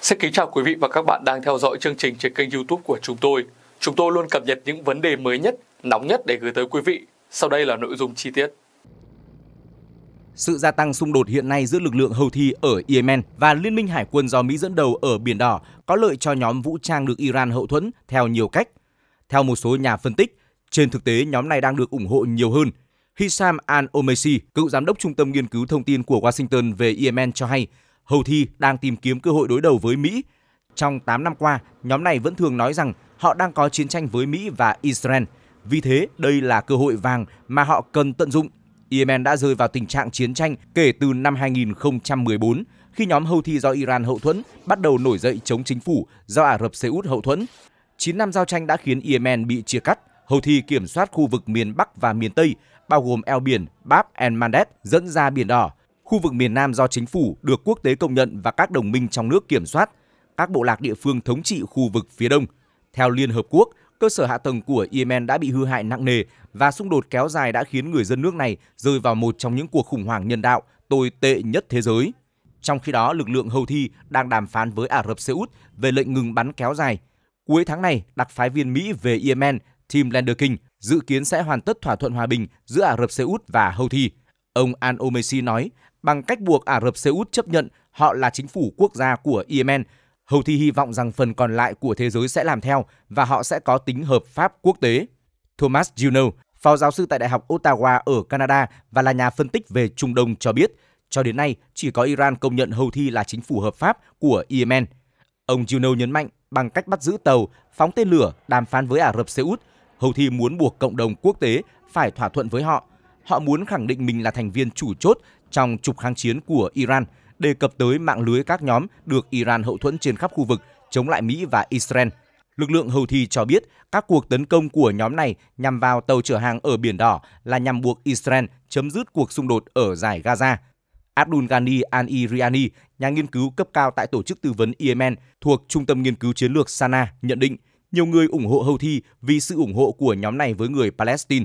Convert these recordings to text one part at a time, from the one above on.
Xin kính chào quý vị và các bạn đang theo dõi chương trình trên kênh youtube của chúng tôi. Chúng tôi luôn cập nhật những vấn đề mới nhất, nóng nhất để gửi tới quý vị. Sau đây là nội dung chi tiết. Sự gia tăng xung đột hiện nay giữa lực lượng Houthi ở Yemen và Liên minh Hải quân do Mỹ dẫn đầu ở Biển Đỏ có lợi cho nhóm vũ trang được Iran hậu thuẫn theo nhiều cách. Theo một số nhà phân tích, trên thực tế nhóm này đang được ủng hộ nhiều hơn Hisham Al-Omeisi, cựu giám đốc Trung tâm Nghiên cứu Thông tin của Washington về Yemen cho hay, Houthi đang tìm kiếm cơ hội đối đầu với Mỹ. Trong 8 năm qua, nhóm này vẫn thường nói rằng họ đang có chiến tranh với Mỹ và Israel. Vì thế, đây là cơ hội vàng mà họ cần tận dụng. Yemen đã rơi vào tình trạng chiến tranh kể từ năm 2014, khi nhóm Houthi do Iran hậu thuẫn bắt đầu nổi dậy chống chính phủ do Ả Rập Xê Út hậu thuẫn. 9 năm giao tranh đã khiến Yemen bị chia cắt, Houthi kiểm soát khu vực miền Bắc và miền Tây, bao gồm eo biển Bab and Mandeb dẫn ra Biển Đỏ, khu vực miền Nam do chính phủ được quốc tế công nhận và các đồng minh trong nước kiểm soát, các bộ lạc địa phương thống trị khu vực phía đông. Theo Liên Hợp Quốc, cơ sở hạ tầng của Yemen đã bị hư hại nặng nề và xung đột kéo dài đã khiến người dân nước này rơi vào một trong những cuộc khủng hoảng nhân đạo tồi tệ nhất thế giới. Trong khi đó, lực lượng Houthi đang đàm phán với Ả Rập Xê Út về lệnh ngừng bắn kéo dài. Cuối tháng này, đặc phái viên Mỹ về Yemen Tim Lenderking dự kiến sẽ hoàn tất thỏa thuận hòa bình giữa Ả Rập Xê Út và Houthi. Ông Al-Omeisi nói, bằng cách buộc Ả Rập Xê Út chấp nhận họ là chính phủ quốc gia của Yemen, Houthi hy vọng rằng phần còn lại của thế giới sẽ làm theo và họ sẽ có tính hợp pháp quốc tế. Thomas Juno, phó giáo sư tại Đại học Ottawa ở Canada và là nhà phân tích về Trung Đông cho biết, cho đến nay chỉ có Iran công nhận Houthi là chính phủ hợp pháp của Yemen. Ông Juno nhấn mạnh bằng cách bắt giữ tàu, phóng tên lửa, đàm phán với Ả Rập Xê Út – Houthi muốn buộc cộng đồng quốc tế phải thỏa thuận với họ. Họ muốn khẳng định mình là thành viên chủ chốt trong trục kháng chiến của Iran, đề cập tới mạng lưới các nhóm được Iran hậu thuẫn trên khắp khu vực chống lại Mỹ và Israel. Lực lượng Houthi cho biết các cuộc tấn công của nhóm này nhằm vào tàu chở hàng ở Biển Đỏ là nhằm buộc Israel chấm dứt cuộc xung đột ở giải Gaza. Abdul Ghani Al-Iriani, nhà nghiên cứu cấp cao tại tổ chức tư vấn Yemen thuộc Trung tâm Nghiên cứu Chiến lược Sana, nhận định – nhiều người ủng hộ Houthi vì sự ủng hộ của nhóm này với người Palestine.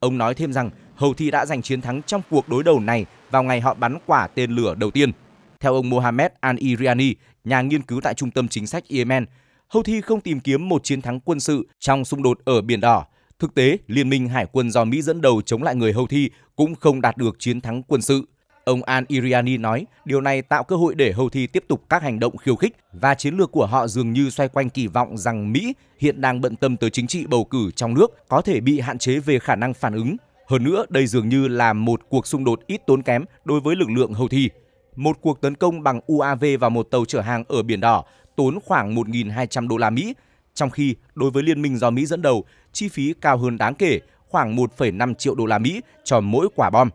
Ông nói thêm rằng Houthi đã giành chiến thắng trong cuộc đối đầu này vào ngày họ bắn quả tên lửa đầu tiên. Theo ông Mohammed Al-Iriani, nhà nghiên cứu tại Trung tâm Chính sách Yemen, Houthi không tìm kiếm một chiến thắng quân sự trong xung đột ở Biển Đỏ. Thực tế, Liên minh Hải quân do Mỹ dẫn đầu chống lại người Houthi cũng không đạt được chiến thắng quân sự. Ông Al Iriani nói điều này tạo cơ hội để Houthi tiếp tục các hành động khiêu khích và chiến lược của họ dường như xoay quanh kỳ vọng rằng Mỹ hiện đang bận tâm tới chính trị bầu cử trong nước có thể bị hạn chế về khả năng phản ứng. Hơn nữa, đây dường như là một cuộc xung đột ít tốn kém đối với lực lượng Houthi. Một cuộc tấn công bằng UAV vào một tàu chở hàng ở Biển Đỏ tốn khoảng 1.200 đô la Mỹ, trong khi đối với liên minh do Mỹ dẫn đầu, chi phí cao hơn đáng kể, khoảng 1,5 triệu đô la Mỹ cho mỗi quả bom.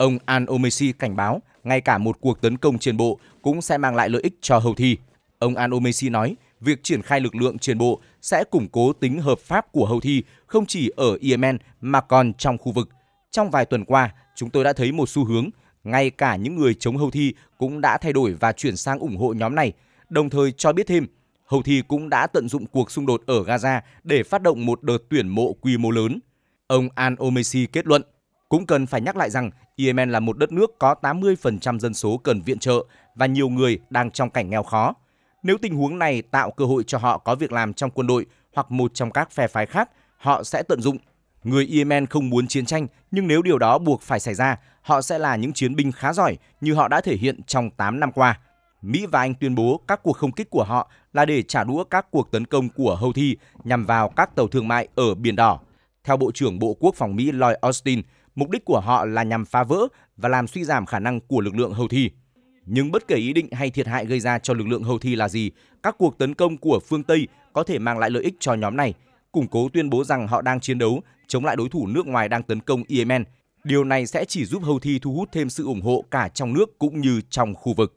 Ông Al-Omesi cảnh báo ngay cả một cuộc tấn công trên bộ cũng sẽ mang lại lợi ích cho Houthi. Ông Al-Omesi nói việc triển khai lực lượng trên bộ sẽ củng cố tính hợp pháp của Houthi không chỉ ở Yemen mà còn trong khu vực. Trong vài tuần qua, chúng tôi đã thấy một xu hướng, ngay cả những người chống Houthi cũng đã thay đổi và chuyển sang ủng hộ nhóm này, đồng thời cho biết thêm Houthi cũng đã tận dụng cuộc xung đột ở Gaza để phát động một đợt tuyển mộ quy mô lớn. Ông Al-Omesi kết luận cũng cần phải nhắc lại rằng Yemen là một đất nước có 80% dân số cần viện trợ và nhiều người đang trong cảnh nghèo khó. Nếu tình huống này tạo cơ hội cho họ có việc làm trong quân đội hoặc một trong các phe phái khác, họ sẽ tận dụng. Người Yemen không muốn chiến tranh, nhưng nếu điều đó buộc phải xảy ra, họ sẽ là những chiến binh khá giỏi như họ đã thể hiện trong 8 năm qua. Mỹ và Anh tuyên bố các cuộc không kích của họ là để trả đũa các cuộc tấn công của Houthi nhằm vào các tàu thương mại ở Biển Đỏ. Theo Bộ trưởng Bộ Quốc phòng Mỹ Lloyd Austin, Mục đích của họ là nhằm phá vỡ và làm suy giảm khả năng của lực lượng houthi. thi. Nhưng bất kể ý định hay thiệt hại gây ra cho lực lượng Houthi là gì, các cuộc tấn công của phương Tây có thể mang lại lợi ích cho nhóm này, củng cố tuyên bố rằng họ đang chiến đấu chống lại đối thủ nước ngoài đang tấn công Yemen. Điều này sẽ chỉ giúp Houthi thu hút thêm sự ủng hộ cả trong nước cũng như trong khu vực.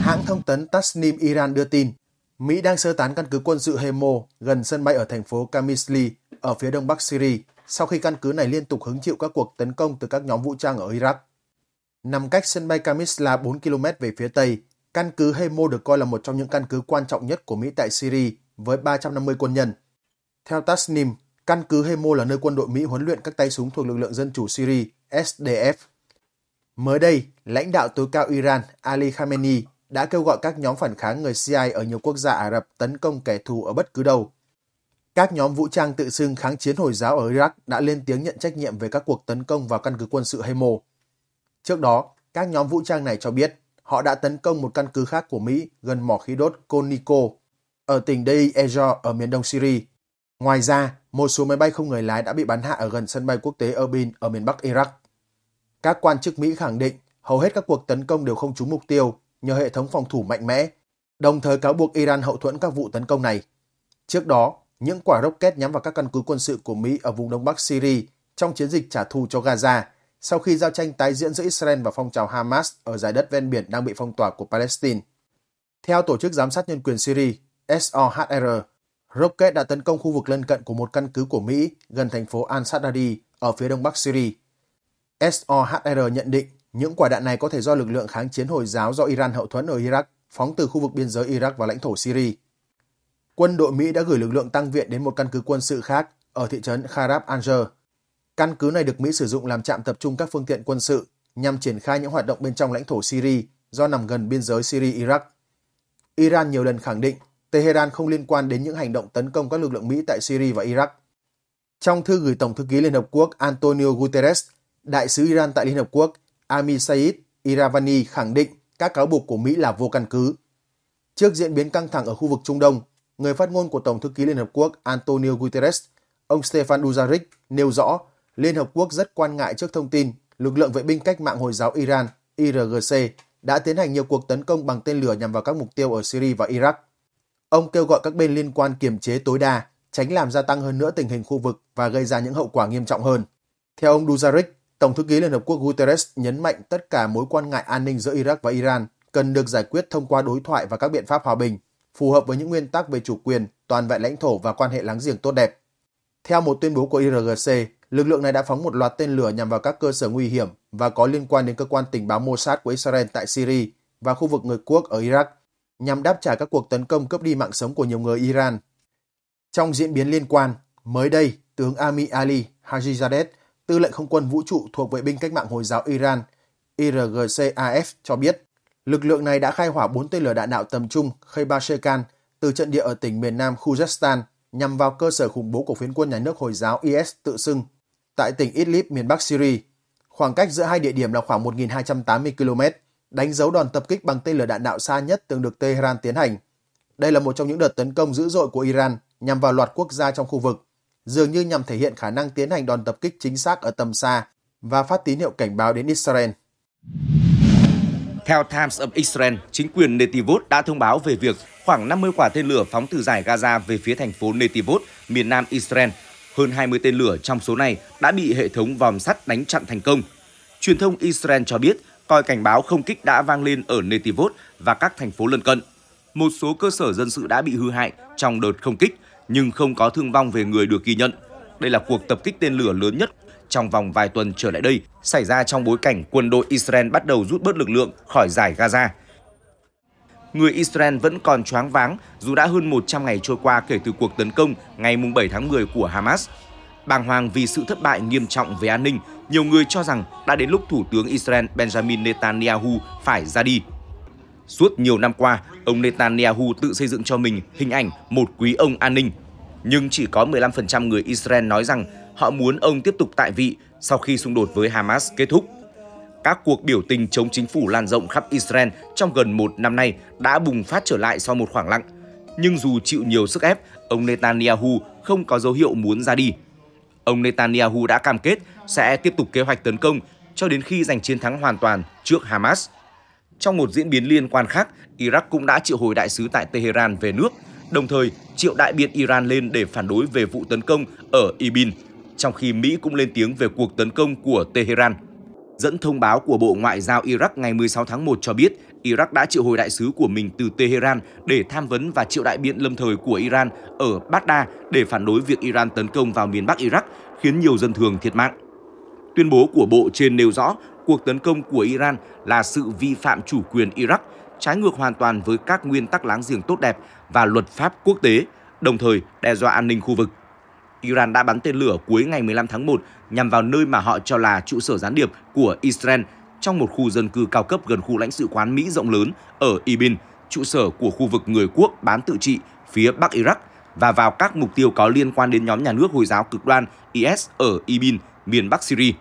Hãng thông tấn Tasnim Iran đưa tin, Mỹ đang sơ tán căn cứ quân sự Hemo gần sân bay ở thành phố Kamisli ở phía đông bắc Syria sau khi căn cứ này liên tục hứng chịu các cuộc tấn công từ các nhóm vũ trang ở Iraq. Nằm cách sân bay Kamisla 4 km về phía tây, căn cứ Hemo được coi là một trong những căn cứ quan trọng nhất của Mỹ tại Syria với 350 quân nhân. Theo Tasnim, căn cứ Hemo là nơi quân đội Mỹ huấn luyện các tay súng thuộc lực lượng dân chủ Syria SDF. Mới đây, lãnh đạo tối cao Iran Ali Khamenei đã kêu gọi các nhóm phản kháng người CIA ở nhiều quốc gia Ả Rập tấn công kẻ thù ở bất cứ đâu các nhóm vũ trang tự xưng kháng chiến Hồi giáo ở Iraq đã lên tiếng nhận trách nhiệm về các cuộc tấn công vào căn cứ quân sự Hemo. Trước đó, các nhóm vũ trang này cho biết họ đã tấn công một căn cứ khác của Mỹ gần mỏ khí đốt Koniko ở tỉnh Deir ez ở miền đông Syria. Ngoài ra, một số máy bay không người lái đã bị bắn hạ ở gần sân bay quốc tế Erbil ở miền Bắc Iraq. Các quan chức Mỹ khẳng định hầu hết các cuộc tấn công đều không trúng mục tiêu nhờ hệ thống phòng thủ mạnh mẽ, đồng thời cáo buộc Iran hậu thuẫn các vụ tấn công này. Trước đó, những quả rocket nhắm vào các căn cứ quân sự của Mỹ ở vùng đông bắc Syria trong chiến dịch trả thù cho Gaza sau khi giao tranh tái diễn giữa Israel và phong trào Hamas ở giải đất ven biển đang bị phong tỏa của Palestine. Theo Tổ chức Giám sát Nhân quyền Syria, SOHR, rocket đã tấn công khu vực lân cận của một căn cứ của Mỹ gần thành phố Al-Sadadi ở phía đông bắc Syria. SOHR nhận định những quả đạn này có thể do lực lượng kháng chiến Hồi giáo do Iran hậu thuẫn ở Iraq phóng từ khu vực biên giới Iraq và lãnh thổ Syria quân đội Mỹ đã gửi lực lượng tăng viện đến một căn cứ quân sự khác ở thị trấn Kharab Anger. Căn cứ này được Mỹ sử dụng làm trạm tập trung các phương tiện quân sự nhằm triển khai những hoạt động bên trong lãnh thổ Syria do nằm gần biên giới Syria-Iraq. Iran nhiều lần khẳng định Tehran không liên quan đến những hành động tấn công các lực lượng Mỹ tại Syria và Iraq. Trong thư gửi Tổng thư ký Liên Hợp Quốc Antonio Guterres, đại sứ Iran tại Liên Hợp Quốc Ami Said Iravani khẳng định các cáo buộc của Mỹ là vô căn cứ. Trước diễn biến căng thẳng ở khu vực Trung Đông, người phát ngôn của Tổng thư ký Liên Hợp Quốc Antonio Guterres, ông Stefan Dujarric nêu rõ Liên Hợp Quốc rất quan ngại trước thông tin lực lượng vệ binh cách mạng Hồi giáo Iran IRGC đã tiến hành nhiều cuộc tấn công bằng tên lửa nhằm vào các mục tiêu ở Syria và Iraq. Ông kêu gọi các bên liên quan kiềm chế tối đa, tránh làm gia tăng hơn nữa tình hình khu vực và gây ra những hậu quả nghiêm trọng hơn. Theo ông Dujarric, Tổng thư ký Liên Hợp Quốc Guterres nhấn mạnh tất cả mối quan ngại an ninh giữa Iraq và Iran cần được giải quyết thông qua đối thoại và các biện pháp hòa bình phù hợp với những nguyên tắc về chủ quyền, toàn vẹn lãnh thổ và quan hệ láng giềng tốt đẹp. Theo một tuyên bố của IRGC, lực lượng này đã phóng một loạt tên lửa nhằm vào các cơ sở nguy hiểm và có liên quan đến cơ quan tình báo Mossad của Israel tại Syria và khu vực người quốc ở Iraq, nhằm đáp trả các cuộc tấn công cướp đi mạng sống của nhiều người Iran. Trong diễn biến liên quan, mới đây, tướng Ami Ali Hajizadeh, tư lệnh không quân vũ trụ thuộc vệ binh cách mạng Hồi giáo Iran, (IRGCAF) cho biết Lực lượng này đã khai hỏa 4 tên lửa đạn đạo tầm trung khyber từ trận địa ở tỉnh miền nam Khuzestan nhằm vào cơ sở khủng bố của phiến quân nhà nước Hồi giáo IS tự xưng tại tỉnh Idlib miền Bắc Syria. Khoảng cách giữa hai địa điểm là khoảng 1.280 km, đánh dấu đòn tập kích bằng tên lửa đạn đạo xa nhất từng được Tehran tiến hành. Đây là một trong những đợt tấn công dữ dội của Iran nhằm vào loạt quốc gia trong khu vực, dường như nhằm thể hiện khả năng tiến hành đòn tập kích chính xác ở tầm xa và phát tín hiệu cảnh báo đến Israel. Theo Times of Israel, chính quyền Netivot đã thông báo về việc khoảng 50 quả tên lửa phóng từ giải Gaza về phía thành phố Netivot, miền nam Israel. Hơn 20 tên lửa trong số này đã bị hệ thống vòm sắt đánh chặn thành công. Truyền thông Israel cho biết coi cảnh báo không kích đã vang lên ở Netivot và các thành phố lân cận. Một số cơ sở dân sự đã bị hư hại trong đợt không kích, nhưng không có thương vong về người được ghi nhận. Đây là cuộc tập kích tên lửa lớn nhất trong vòng vài tuần trở lại đây xảy ra trong bối cảnh quân đội Israel bắt đầu rút bớt lực lượng khỏi giải Gaza. Người Israel vẫn còn choáng váng dù đã hơn 100 ngày trôi qua kể từ cuộc tấn công ngày 7 tháng 10 của Hamas. Bàng hoàng vì sự thất bại nghiêm trọng về an ninh, nhiều người cho rằng đã đến lúc Thủ tướng Israel Benjamin Netanyahu phải ra đi. Suốt nhiều năm qua, ông Netanyahu tự xây dựng cho mình hình ảnh một quý ông an ninh. Nhưng chỉ có 15% người Israel nói rằng họ muốn ông tiếp tục tại vị sau khi xung đột với Hamas kết thúc. Các cuộc biểu tình chống chính phủ lan rộng khắp Israel trong gần một năm nay đã bùng phát trở lại sau một khoảng lặng. Nhưng dù chịu nhiều sức ép, ông Netanyahu không có dấu hiệu muốn ra đi. Ông Netanyahu đã cam kết sẽ tiếp tục kế hoạch tấn công cho đến khi giành chiến thắng hoàn toàn trước Hamas. Trong một diễn biến liên quan khác, Iraq cũng đã triệu hồi đại sứ tại Tehran về nước, đồng thời triệu đại biện Iran lên để phản đối về vụ tấn công ở Ibin trong khi Mỹ cũng lên tiếng về cuộc tấn công của Tehran. Dẫn thông báo của Bộ Ngoại giao Iraq ngày 16 tháng 1 cho biết, Iraq đã triệu hồi đại sứ của mình từ Tehran để tham vấn và triệu đại biện lâm thời của Iran ở Baghdad để phản đối việc Iran tấn công vào miền Bắc Iraq, khiến nhiều dân thường thiệt mạng. Tuyên bố của Bộ trên nêu rõ cuộc tấn công của Iran là sự vi phạm chủ quyền Iraq, trái ngược hoàn toàn với các nguyên tắc láng giềng tốt đẹp và luật pháp quốc tế, đồng thời đe dọa an ninh khu vực. Iran đã bắn tên lửa cuối ngày 15 tháng 1 nhằm vào nơi mà họ cho là trụ sở gián điệp của Israel trong một khu dân cư cao cấp gần khu lãnh sự quán Mỹ rộng lớn ở Ibin, trụ sở của khu vực người quốc bán tự trị phía Bắc Iraq và vào các mục tiêu có liên quan đến nhóm nhà nước Hồi giáo cực đoan IS ở Ibin, miền Bắc Syria.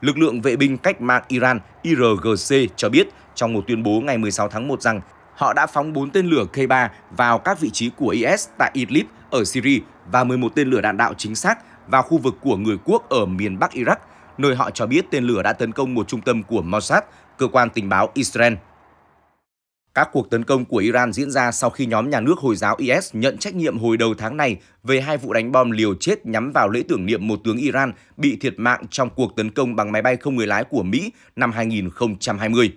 Lực lượng vệ binh cách mạng Iran IRGC cho biết trong một tuyên bố ngày 16 tháng 1 rằng họ đã phóng 4 tên lửa K-3 vào các vị trí của IS tại Idlib ở Syria và 11 tên lửa đạn đạo chính xác vào khu vực của người quốc ở miền Bắc Iraq, nơi họ cho biết tên lửa đã tấn công một trung tâm của Mossad, cơ quan tình báo Israel. Các cuộc tấn công của Iran diễn ra sau khi nhóm nhà nước Hồi giáo IS nhận trách nhiệm hồi đầu tháng này về hai vụ đánh bom liều chết nhắm vào lễ tưởng niệm một tướng Iran bị thiệt mạng trong cuộc tấn công bằng máy bay không người lái của Mỹ năm 2020.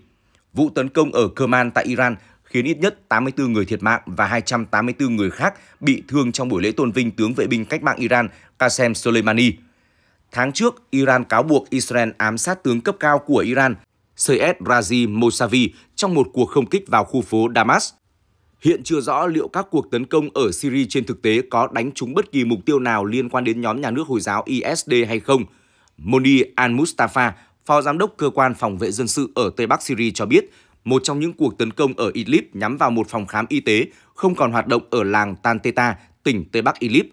Vụ tấn công ở Kerman tại Iran khiến ít nhất 84 người thiệt mạng và 284 người khác bị thương trong buổi lễ tôn vinh tướng vệ binh cách mạng Iran Qasem Soleimani. Tháng trước, Iran cáo buộc Israel ám sát tướng cấp cao của Iran Syed Razi Mousavi trong một cuộc không kích vào khu phố Damas. Hiện chưa rõ liệu các cuộc tấn công ở Syria trên thực tế có đánh trúng bất kỳ mục tiêu nào liên quan đến nhóm nhà nước Hồi giáo ISD hay không. Moni Al-Mustafa, phó giám đốc cơ quan phòng vệ dân sự ở Tây Bắc Syria cho biết một trong những cuộc tấn công ở Idlib nhắm vào một phòng khám y tế không còn hoạt động ở làng Tanteta, tỉnh Tây Bắc Idlib.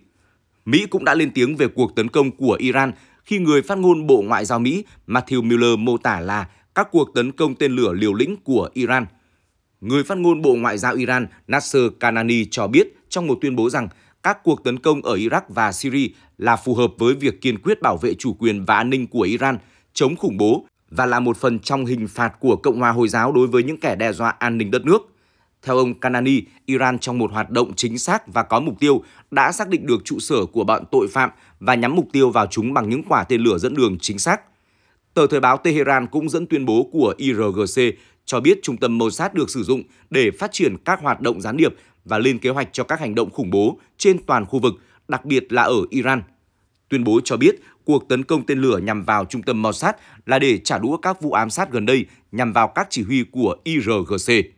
Mỹ cũng đã lên tiếng về cuộc tấn công của Iran khi người phát ngôn Bộ Ngoại giao Mỹ Matthew Miller mô tả là các cuộc tấn công tên lửa liều lĩnh của Iran. Người phát ngôn Bộ Ngoại giao Iran Nasser Kanani cho biết trong một tuyên bố rằng các cuộc tấn công ở Iraq và Syria là phù hợp với việc kiên quyết bảo vệ chủ quyền và an ninh của Iran, chống khủng bố và là một phần trong hình phạt của Cộng hòa Hồi giáo đối với những kẻ đe dọa an ninh đất nước. Theo ông Kanani, Iran trong một hoạt động chính xác và có mục tiêu đã xác định được trụ sở của bọn tội phạm và nhắm mục tiêu vào chúng bằng những quả tên lửa dẫn đường chính xác. Tờ Thời báo Tehran cũng dẫn tuyên bố của IRGC cho biết trung tâm sát được sử dụng để phát triển các hoạt động gián điệp và lên kế hoạch cho các hành động khủng bố trên toàn khu vực, đặc biệt là ở Iran – tuyên bố cho biết cuộc tấn công tên lửa nhằm vào trung tâm Mossad là để trả đũa các vụ ám sát gần đây nhằm vào các chỉ huy của IRGC.